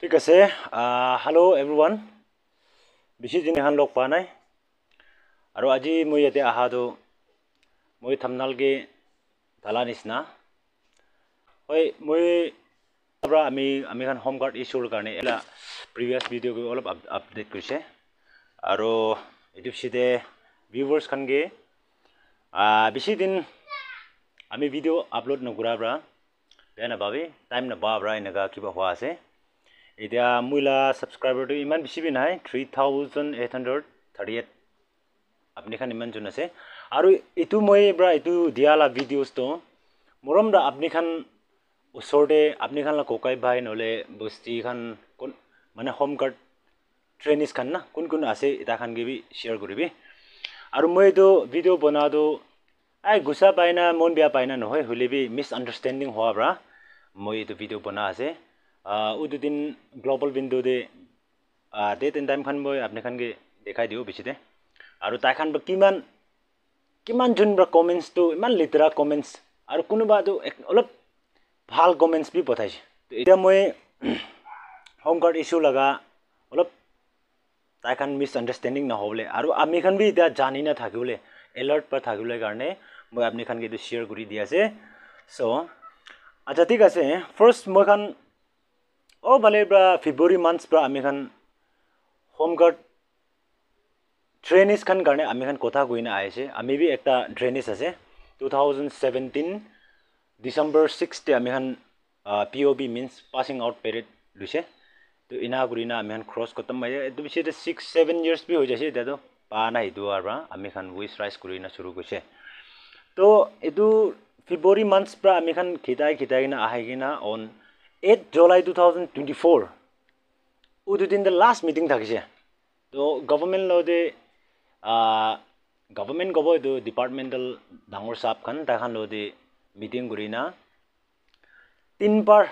ঠিক আছে hello' everyone বেছি দিন এখন লগ পোৱা নাই আৰু আজি মই ইয়াতে অহাটো মই থামনালগে ধালা নিচিনা হয় মই পৰা আমি আমি এখন হোম গাৰ্ড ইছ্যুৰ কাৰণে এটা প্ৰিভিয়াছ ভিডিঅ' অলপ আপডেট কৰিছে আৰু ইউটিউব পিছতে ভিউৱাৰ্ছ খানগে বেছি দিন আমি ভিডিঅ' আপলোড নকৰাৰ পৰা বেয়া নাপাবি টাইম নাপাবা এনেকুৱা কিবা হোৱা আছে এতিয়া মহিলা ছাবস্ক্ৰাইবাৰটো ইমান বেছি বি নাই three thousand eight hundred thirty eight আপনিখান ইমানজন আছে আৰু এইটো মই এইবাৰ এইটো দিয়ালা ভিডিঅ'চটো মৰম দা আপনিখান ওচৰতে আপনিখান ককাই ভাই নহ'লে বস্তিখান কোন মানে হোম গাৰ্ড ট্ৰেইনিজখান না কোন কোন আছে খান কিবি শ্বেয়াৰ কৰিবি আৰু মই এইটো ভিডিঅ' বনাওঁতো আই গুচা পাই না মন বেয়া পাই না নহয় হ'লে বি মিছআণ্ডাৰষ্টেণ্ডিং হোৱাৰ পৰা মই এইটো ভিডিঅ' বনা আছে উদিন গ্ল'বল বিন্দু দি তে তিন টাইমখন মই আপনিখান দেখাই দিওঁ বেছিতে আৰু তাইখান কিমান কিমান যোনবোৰ কমেণ্টছটো ইমান লেতেৰা কমেণ্টছ আৰু কোনোবাটো এক অলপ ভাল কমেণ্টছ বি পঠাইছে এতিয়া মই হোম কাৰ্ড ইছ্যু লগা অলপ তাইখান মিছ আণ্ডাৰষ্টেণ্ডিং নহ'বলে আৰু আমিখান বি এতিয়া জানি নাথাকিবলে এলাৰ্ট পৰা থাকিবলৈ কাৰণে মই আপনিখান এইটো শ্বেয়াৰ কৰি দি আছে চ' আচ্ছা ঠিক আছে ফাৰ্ষ্ট মইখান অ' ভালে পৰা ফেব্ৰুৱাৰী মান্থ পৰা আমি খান হোম হোমগাৰ্ড ড্ৰেইনেজ খান কাৰণে আমি খান কথা কৈ না আহিছে আমি বি এটা ড্ৰেইনেজ আছে টু থাউজেণ্ড ছেভেণ্টিন ডিচেম্বৰ ছিক্সতে আমি খান P O' B means passing out parade লৈছে তো ইনা কৰি না আমি এখন ক্ৰছ কটম মাৰি এইটো পিছত ছিক্স ছেভেন ইয়েৰ্ছ বি হৈ যাইছে এতিয়াতো পা নাই এইটো আৰু পৰা আমি খান উইচ ৰাইজ কৰি না চুৰু কৰিছে তো এইটো ফেব্ৰুৱাৰী মান্থ পৰা আমি খান খিতাই খিতাই কিনে আহি কিনা on eight July two thousand twenty four ও দুদিন দ্য লাষ্ট মিটিং থাকিছে তো গভৰ্ণমেণ্ট লগতে গভৰ্ণমেণ্ট ক'ব এইটো ডিপাৰ্টমেণ্টেল ডাঙৰ চাপখন তাইখন লগতে মিটিং কৰি না তিনিবাৰ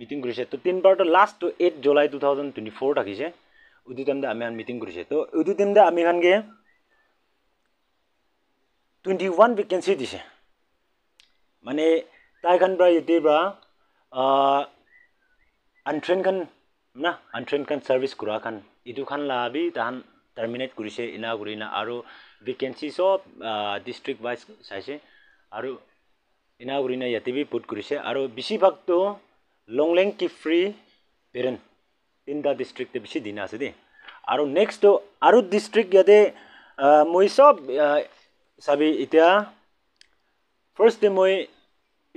মিটিং কৰিছে তো তিনিবাৰটো লাষ্টটো eight July two thousand twenty four থাকিছে উদু টাইমতে আমি মিটিং কৰিছে তো উদু টাইমতে আমি এখানে টুৱেণ্টি ওৱান ভেকেঞ্চি দিছে মানে তাইখান পৰা ইয়াতে আনট্ৰেইনখন না কৰা ছাৰ্ভিচ ইটো এইটোখন লাভি তাহান টাৰ্মিনেট কৰিছে ইনা কৰি না আৰু ভেকেঞ্চি চব ডিষ্ট্ৰিক ৱাইজ চাইছে আৰু ইনা কৰি না ইয়াতে বি পুট কৰিছে আৰু বেছিভাগটো লংলেং কিফ্ৰি পেৰেণ্ট তিনিটা ডিষ্ট্ৰিক্টে বেছি দিন আছে দেই আৰু নেক্সটটো আৰু ডিষ্ট্ৰিক্ট ইয়াতে মই চব চাবি এতিয়া ফাৰ্ষ্ট ডে মই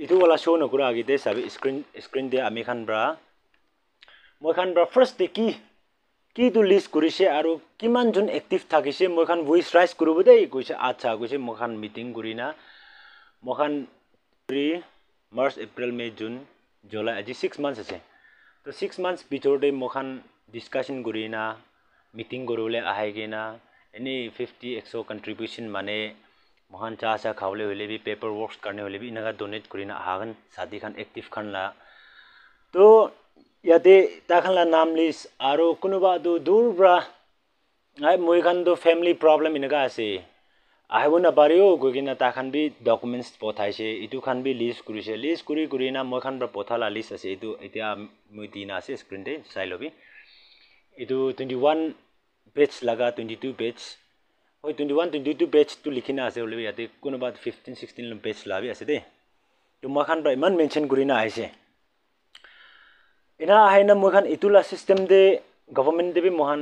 এইটো ৱালা শ্ব' নকৰোঁ আগতে চাবি স্ক্ৰীণ স্ক্ৰীণ দিয়ে আমি খান পৰা মই খান মইখান ফাৰ্ষ্টে কি কিটো লিষ্ট কৰিছে আৰু কিমানজন একটিভ থাকিছে মই খান ভইচ ৰাইজ কৰিব দেই কৈছে আচ্ছা কৈছে মই খান মিটিং কৰি না মইখান March April May' June July আজি ছিক্স মান্থছ আছে তো ছিক্স মান্থছ ভিতৰতে মই মইখান ডিছকাশ্যন কৰি না মিটিং কৰিবলৈ আহে কি না এনেই ফিফটি এক্স কণ্ট্ৰিবিউশ্যন মানে মহান চাহ চাহ খাবলৈ হ'লে বি পেপাৰ ৱৰ্কছ কাৰণে হ'লে বি এনেকুৱা ডনেট কৰি না চাদি খান একটিভ খান লা ত' ইয়াতে তাখানলা নাম লিষ্ট আৰু কোনোবা দূৰৰপৰা মই খানতো ফেমিলি প্ৰব্লেম এনেকুৱা আছে আহিব নাপাৰিও গৈ কিনে তাখন বি ডকুমেণ্টছ পঠাইছে এইটো খান বি লিষ্ট কৰিছে লিষ্ট কৰি কৰি না মই খান পঠালা লিষ্ট আছে এইটো এতিয়া মই দিন আছে স্ক্ৰীণতে চাই ল'বি এইটো টুৱেণ্টি ওৱান পেজ লগা টুৱেণ্টি টু পেজ হয় টুৱেণ্টি ওৱান টুৱেণ্টি টু পেজটো লিখি না আছে বুলি ইয়াতে কোনোবা ফিফটিন ছিক্সটিন পেজ লাভি আছে দেই তো মই খান ইমান মেনশ্যন কৰি না আহিছে ইনা আহিনা মই খান ইটো লা চিষ্টেম দে গভৰ্ণমেণ্ট দেৱী মহান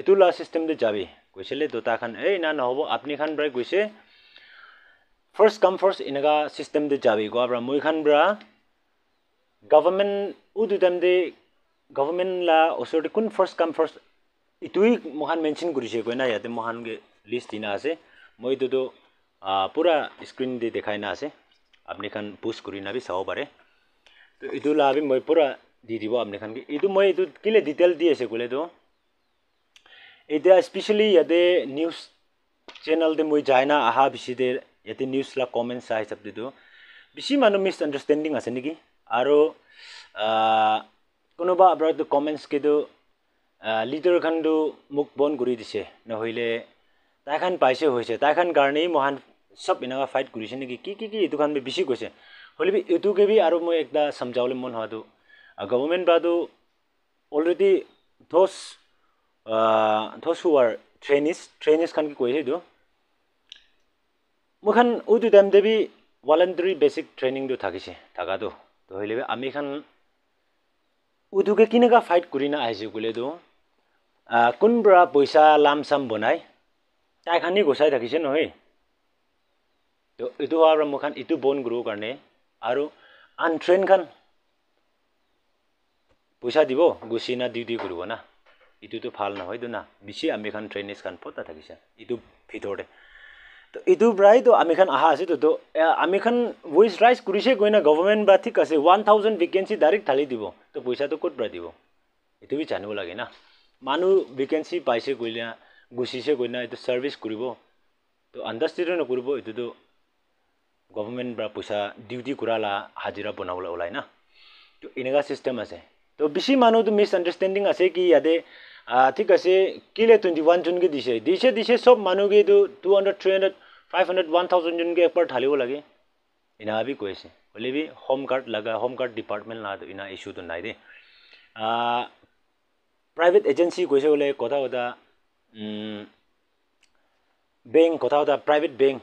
ইটো লা চিষ্টেম দে যাবি কৈছিলে দুটা খান এই না নহ'ব আপুনি খান ব্ৰাই কৈছে ফাৰ্ষ্ট কাম ফাৰ্ষ্ট এনেকুৱা চিষ্টেম দি যাবি গোৱাবৰা মই খান ব্ৰা গভৰ্ণমেণ্ট উ দুটাম দে গভৰ্ণমেণ্ট লা ওচৰতে কোন ফাৰ্ষ্ট কাম ফাৰ্ষ্ট ইটোৱেই মহান মেনশ্যন কৰিছে কৈ না ইয়াতে মহান লিষ্ট দিনা আছে মই এইটোতো পূৰা স্ক্ৰীন দি দেখাই না আছে আপুনি খান পোষ্ট কৰি নাবি চাব পাৰে তো এইটো লাভ মই পূৰা দি দিব আপুনি এখন এইটো মই এইটো কেলে ডিটেইল দি আছে ক'লে এইটো এতিয়া স্পেচিয়েলি ইয়াতে নিউজ চেনেলতে মই যাই না অহা বেছিতে ইয়াতে নিউজ লাগ কমেণ্ট চাই হিচাপেতো বেছি মানুহ মিছ আণ্ডাৰষ্টেণ্ডিং আছে নেকি আৰু কোনোবা আপোনাৰ কমেণ্টছকেইটো লিডাৰখনটো মোক বন্ধ কৰি দিছে নহ'লে তাইখন পাইছে হৈছে তাইখন কাৰণেই মহান চব এনেকুৱা ফাইট কৰিছে নেকি কি কি কি এইটো কাৰণে বেছি কৈছে হ'লে এইটোকে বি আৰু মই একদম চমজাবলৈ মন হোৱাটো government badu already those uh, those who are trainees trainees kan koi he do mukhan udu dam debi voluntary basic training do thakise thaka do to hoile be ami khan udu ke kinaga fight kurina aise gule do kun bra poisa lam sam bonai tai khan ni gosai thakise no he to itu ara mukhan itu bon grow karne aru untrain khan পইচা দিব গুচি না duty কৰিব না এইটোতো ভাল নহয়তো না বেছি আমি খান ট্ৰেইনিজ খান পতা থাকিছে এইটো ভিতৰতে তো এইটোৰ পৰাইতো আমি খান অহা আছেতো তো আমি খান ৱেজ ৰাইজ কৰিছে গৈ না গভৰ্ণমেণ্ট বা ঠিক আছে ওৱান থাউজেণ্ড ভেকেঞ্চি ডাইৰেক্ট ঢালি দিব তো পইচাটো ক'ত পৰা দিব এইটো বি জানিব লাগে না মানুহ ভেকেঞ্চি পাইছে গৈ না গুচিছে গৈ না এইটো ছাৰ্ভিচ কৰিব তো আণ্ডাৰষ্টেণ্ড নকৰিব এইটোতো গভৰ্ণমেণ্ট বা পইচা ডিউটি কৰালা হাজিৰা বনাবলৈ ওলাই না তো এনেকুৱা চিষ্টেম আছে তো বেছি মানুহটো তো মিছআণ্ডাৰষ্টেণ্ডিং আছে কি ইয়াতে ঠিক আছে কেলে টুৱেণ্টি ওৱান যোনকে দিছে দিছে দিছে চব মানুহকেইটো two hundred three hundred five hundred one thousand যোনকে একবাৰ ঢালিব লাগে ইনা বি কৈ আছে হ'লে বি হোম কাৰ্ড লগা হোম কাৰ্ড ডিপাৰ্টমেণ্ট না ইনা ইছ্যুটো নাই দেই প্ৰাইভেট এজেঞ্চি কৈছে বোলে কথা কথা বেংক কথা কথা প্ৰাইভেট বেংক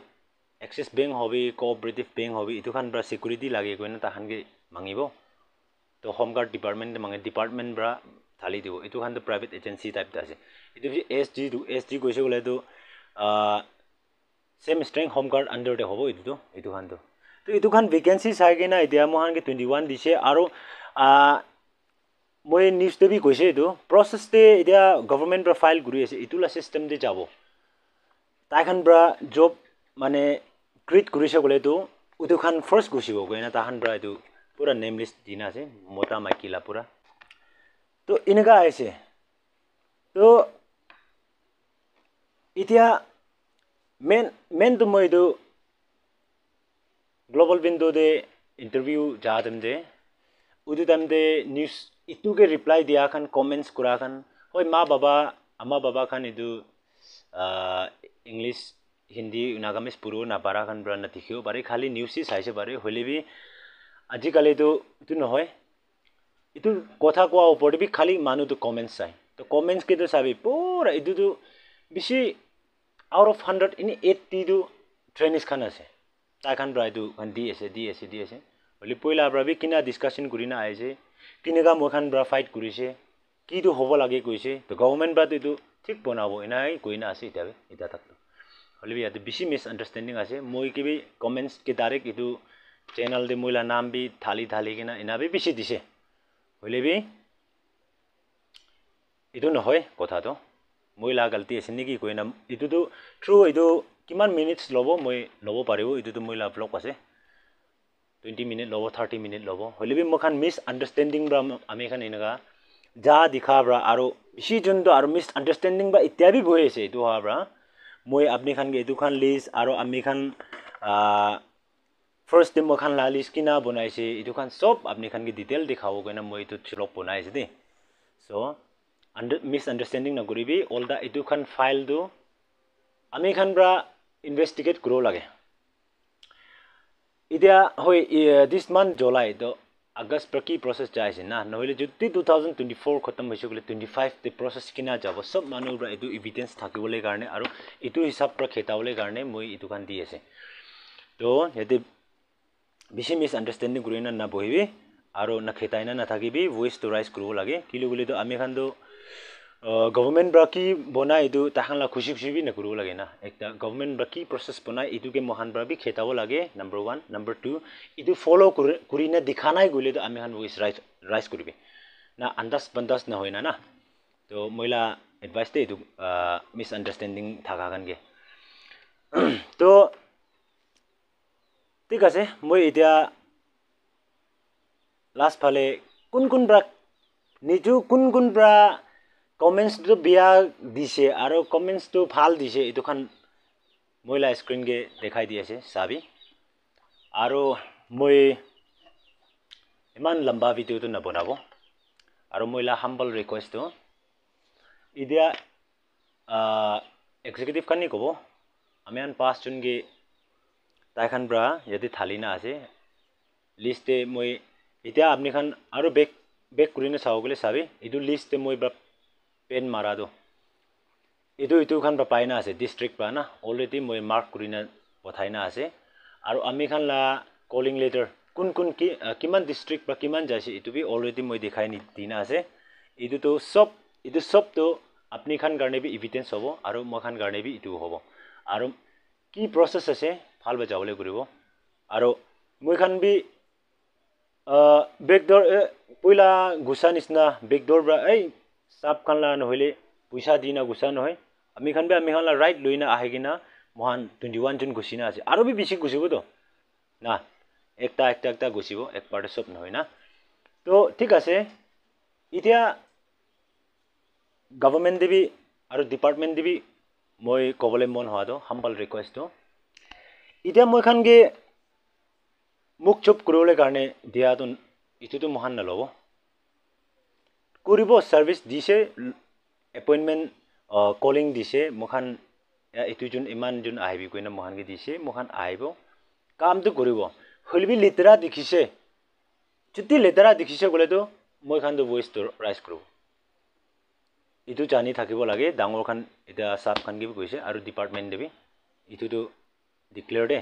এক্সিছ বেংক হবি কঅপাৰেটিভ বেংক হবি এইটো খান বা ছিকিউৰিটি লাগে কৈ ন তাহানকে মাঙিব তো হোম গাৰ্ড ডিপাৰ্টমেণ্ট মানে ডিপাৰ্টমেণ্ট পৰা ঢালি দিব এইটো কাৰণে প্ৰাইভেট এজেঞ্চি টাইপত আছে এইটো হৈছে এছ ডিটো এছ ডি গৈছে গ'লে এইটো ছেম ষ্ট্ৰেংথ হোম গাৰ্ড আণ্ডাৰতে হ'ব এইটোতো এইটো কাৰণে তো এইটো কাৰণ ভেকেঞ্চি চাই কিনা এতিয়া মোৰ কাৰণে টুৱেণ্টি ওৱান দিছে আৰু মই নিউজতে বি কৈছে এইটো প্ৰচেছটে এতিয়া গভৰ্ণমেণ্ট পৰা ফাইল ঘূৰি আছে এইটোলা ছিষ্টেমতে যাব তাই পৰা জব মানে ক্ৰিয়েট কৰিছে গ'লে এইটো এইটো খান ফাৰ্ষ্ট গুচিব গৈ না তাহান পৰা এইটো पूरा नेम लिस्ट दीना से मोटा मकीला पूरा तो इनका ऐसे तो इतिहा मेन मेन तो मैं तो ग्लोबल विंडो दे इंटरव्यू जा दम दे उदित दम दे न्यूज इतू के रिप्लाई दिया खान कमेंट्स करा खान होय माँ बाबा अम्मा बाबा खान इदु इंग्लिश हिंदी नागामिस पुरो ना बारा खान ब्रा न तिखियो बारे खाली न्यूज ही साइसे बारे होली भी আজিকালিতো এইটো নহয় এইটো কথা কোৱাৰ ওপৰত বি খালী মানুহটো কমেণ্টছ চাই তো কমেণ্টছকেইটো চাবি পূৰা এইটোতো বেছি আউট অফ হাণ্ড্ৰেড এনেই এইটিটো ট্ৰেনিছখন আছে তাইখন পৰা এইটো দি আছে দি আছে দি আছে হ'লে পইলাৰ পৰা বি কিনা ডিছকাশ্যন কৰি না আহিছে কেনেকুৱা মই খান পৰা ফাইট কৰিছে কিটো হ'ব লাগে কৈছে তো গভৰ্ণমেণ্ট পৰাতো এইটো ঠিক বনাব এনেই কৈ না আছে এতিয়া এতিয়া তাকতো হ'লে ইয়াতে বেছি মিছ আণ্ডাৰষ্টেণ্ডিং আছে মই কিবি কমেণ্টছ কেই এইটো চেনেল দি মহিলাৰ নাম বি ঢালি ঢালি কিনে এনাবি পিচি দিছে বুলিবি এইটো নহয় কথাটো মহিলা গাল্টি আছে নেকি কৈ না এইটোতো থ্ৰু এইটো কিমান মিনিটছ ল'ব মই ল'ব পাৰিব এইটোতো মহিলা ব্লগ আছে টুৱেণ্টি মিনিট ল'ব থাৰ্টি মিনিট ল'ব হ'লেবি মোৰখন মিছ আণ্ডাৰষ্টেণ্ডিং পৰা আমি এখন এনেকুৱা যা দেখা পৰা আৰু বেছি যোনটো আৰু মিছ আণ্ডাৰষ্টেণ্ডিং পৰা এতিয়া বি বহি আছে এইটো হোৱাৰ পৰা মই আপুনিখান এইটোখন লিষ্ট আৰু আমিখান ফাৰ্ষ্ট টাইম মই খান লালিচ কি না বনাইছে এইটো খান চব আপুনি খান কি ডিটেইল দেখাব কিনে মই এইটো শ্লক বনাইছে দেই চ' আণ্ডাৰ মিছ আণ্ডাৰষ্টেণ্ডিং নকৰিবি অল দ্য এইটো খান ফাইলটো আমি খান পৰা ইনভেষ্টিগেট কৰিব লাগে এতিয়া হয় দিছ মান্থ জ্বলাই তো আগষ্ট পৰা কি প্ৰচেছ যাইছে না নহ'লে যদি টু থাউজেণ্ড টুৱেণ্টি ফ'ৰ খতম হৈছে বোলে টুৱেণ্টি ফাইভ দি প্ৰচেছ কিনা যাব চব মানুহৰ পৰা এইটো ইভিডেঞ্চ থাকিবলৈ কাৰণে আৰু এইটো হিচাপ পৰা খেটাবলৈ কাৰণে মই এইটো খান দি আছে তো সিহঁতে বেছি মিছ আণ্ডাৰষ্টেণ্ডিং কৰি না নাবহিবি আৰু না খেটাই না নাথাকিবি ভইচটো ৰাইজ কৰিব লাগে কিলো বুলিতো আমি এখানতো গভৰ্ণমেণ্ট বা কি বনাই এইটো তাহাঁতক খুচি খুচিবি নকৰিব লাগে না একটা গভৰ্ণমেণ্ট বা কি প্ৰচেছ বনাই এইটোকে মহান পৰা বি খেটাব লাগে নাম্বাৰ ওৱান নাম্বাৰ টু এইটো ফ'ল' কৰি কৰি না দেখা নাই গ'লেতো আমি এখন ভইচ ৰাইজ ৰাইজ কৰিবি না আন্দাজ বান্দাজ নহয় না না তো মহিলা এডভাইচ দে এইটো মিছ আণ্ডাৰষ্টেণ্ডিং থকাখানকৈ তো ঠিক আছে মই এতিয়া লাষ্টফালে কোন কোনবা নিজেও কোন কোন পৰা কমেণ্টছটো বিয়া দিছে আৰু কমেণ্টছটো ভাল দিছে এইটোখন মই মহিলা স্ক্ৰীনকে দেখাই দি আছে চাবি আৰু মই ইমান লম্বা ভিডিঅ'টো নবনাব আৰু মই মহিলা হাম্বল ৰিকুৱেষ্টটো এতিয়া এক্সিকিউটিভ এক্সিকিউটিভখানি ক'ব আমি পাঁচ পাঁচজনকে তাইখান ব্ৰা যদি থালি না আছে লিষ্টে মই এতিয়া আপনিখান আৰু বেগ বেগ কৰি নে চাওঁ বুলি চাবি এইটো লিষ্টে মই বা পেন মাৰা দো এইটো এইটোখান বা পাই না আছে ডিষ্ট্ৰিক্ট পৰা না অলৰেডি মই মাৰ্ক কৰি না পঠাই না আছে আৰু আমি খান লা কলিং লেটাৰ কোন কোন কি কিমান ডিষ্ট্ৰিক্ট বা কিমান যাইছে এইটো বি অলৰেডি মই দেখাই নি দি না আছে এইটোতো চব এইটো চবতো আপনিখান কাৰণে বি ইভিডেঞ্চ হ'ব আৰু মই খান কাৰণে বি এইটো হ'ব আৰু কি প্ৰচেছ আছে ভাল বেজা হ'বলৈ ঘূৰিব আৰু মৈখান বি বেগদৰ এই পইলা গুচা নিচিনা বেগদৰ পৰা এই চাপ খানলা নহ'লে পইচা দি না গুচা নহয় আমি খান বি আমি খানলা ৰাইট লৈ না আহি কিনা মহান টুৱেণ্টি ওৱান জুন গুচি না আছে আৰু বি বেছি গুচিব গুচিবতো না একটা একটা একটা গুচিব এক পাৰ্টে চব নহয় না তো ঠিক আছে এতিয়া গভৰ্ণমেণ্ট দিবি আৰু ডিপাৰ্টমেণ্ট দিবি মই ক'বলৈ মন হোৱাটো হাম্বল ৰিকুৱেষ্টটো এতিয়া মই খানগে কি মুখ চুপ কৰিবলৈ কাৰণে দিয়াটো ইটোতো মহান নল'ব কৰিব ছাৰ্ভিচ দিছে এপইণ্টমেণ্ট কলিং দিছে মোখান এইটো যোন ইমান যোন আহিবি কৈ মোখানকৈ দিছে মোখান আহিব কামটো কৰিব হলবি লেতেৰা দেখিছে যদি লেতেৰা দেখিছে ক'লেতো মই এখানটো বইচটো ৰাইজ কৰোঁ ইটো জানি থাকিব লাগে ডাঙৰখন এতিয়া চাফ কি কৈছে আৰু ডিপাৰ্টমেণ্ট দিবি ইটোতো ডিক্লেয়াৰ দে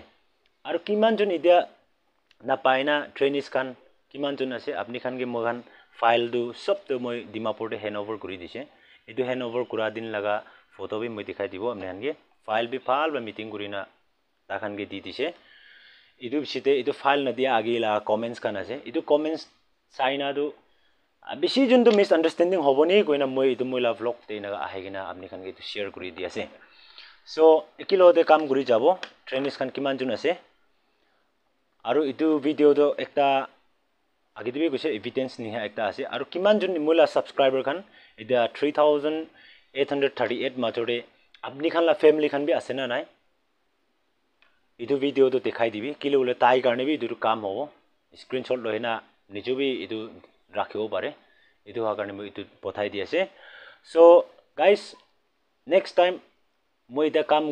আৰু কিমানজন এতিয়া নাপায় না ট্ৰেইনিজ খান কিমানজন আছে আপুনি খান কি মই খান ফাইলটো চবটো মই ডিমাপুৰতে হেণ্ড অভাৰ কৰি দিছে এইটো হেণ্ড অভাৰ কৰা দিন লগা ফটো বি মই দেখাই দিব আপুনি খানকে ফাইল বি ভাল বা মিটিং কৰি না তাখানকে দি দিছে এইটো পিছতে এইটো ফাইল নদিয়া আগিল কমেণ্টছ খান আছে এইটো কমেণ্টছ চাই নাটো বেছি যোনটো মিছ আণ্ডাৰষ্টেণ্ডিং হ'ব নেকি কৈ না মই এইটো মই লাভ লগতে এনেকৈ আহি কিনে আপুনি খানকে এইটো শ্বেয়াৰ কৰি দি আছে সো একেলগতে কাম ঘুরি যাব ট্রেনিজখান কি আছে আর এই ভিডিওতো একটা আগে দিবে কৈছে এভিডেন্স নিহা একটা আছে আর কি মূলা সাবস্ক্রাইবার খান এটা three thousand eight hundred thirty eight মাজরে আপনি খানলা ফেমিলি খান বি আছে না নাই এই ভিডিওতো দেখাই দিবি কিলো বোলে তাই কারণে বি এই কাম হব স্ক্রিনশট লহে না নিজে বি এই রাখব পারে এই হওয়ার কারণে এই পঠাই দিয়েছে সো গাইস নেক্সট টাইম মই এতিয়া কাম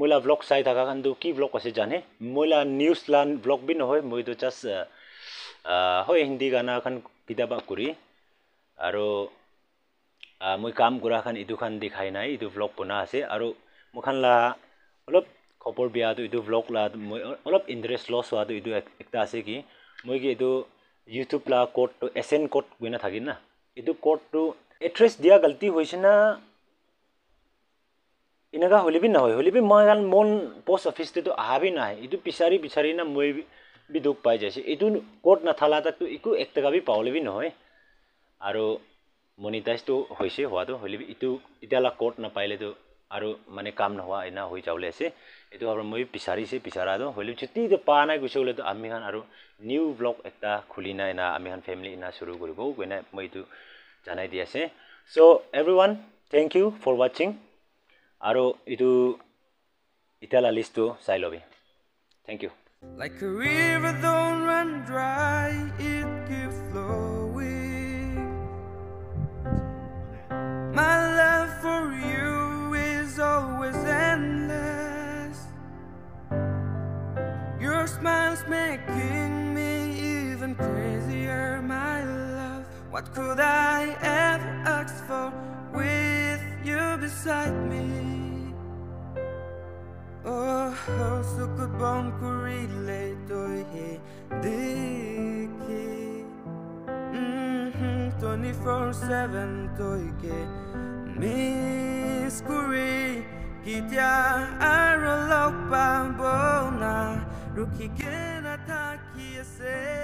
মইলা ব্লগ চাই থকা কাৰণেতো কি ব্লগ আছে জানে মইলা নিউজ লান ব্লগ বি নহয় মইতো জাষ্ট হয় হিন্দী গানা এখন কেতিয়াবা কৰি আৰু মই কাম কৰাখন এইটোখন দেখাই নাই ইটো ব্লগ বনা আছে আৰু মোখান লা অলপ খবৰ বিয়াটো ইটো ব্লগ লা মই অলপ ইণ্টাৰেষ্ট লছ হোৱাটো এইটো এটা আছে কি মই কি এইটো ইউটিউব লা ক'ডটো এছ এন ক'ড গৈ নাথাকিম না এইটো ক'ডটো এড্ৰেছ দিয়া গাল্টি হৈছে না এনেকুৱা হ'লে বি নহয় হ'লে বি মই কাৰণ মন প'ষ্ট অফিচটোতো অহাবি নাহে এইটো বিচাৰি বিচাৰি না মই বি দুখ পাই যাইছে এইটো ক'ত নাথালা তাতটো একো এক টকা বি পাওঁ বুলি নহয় আৰু মনিটাইজটো হৈছে হোৱাটো হ'লে বি এইটো এতিয়ালৈ ক'ৰ্ট নাপালেতো আৰু মানে কাম নোহোৱা এনেকুৱা হৈ যাবলৈ আছে এইটো আৰু মই বিচাৰিছে বিচাৰাটো হ'লে যদি পা নাই গৈছে বোলেতো আমিখান আৰু নিউ ব্লগ এটা খুলি নাই না আমি আমিখান ফেমিলি এনে চুৰু কৰিবও গৈ নাই মই এইটো জনাই দি আছে so' every one thank you for ৱাচিং আৰু এইটো ইটালা লিষ্টটো চাই ল'বি thank you Like a river don't run dry, it keeps flowing. My love for you is always endless. Your smile's making me even crazier, my love. What could I ever ask for with you beside me? মন কৰিলে তইহে দেখি twenty four seven তইকে miss কৰি কেতিয়া আৰু লগ পাব না ৰখিকে নাথাকি আছে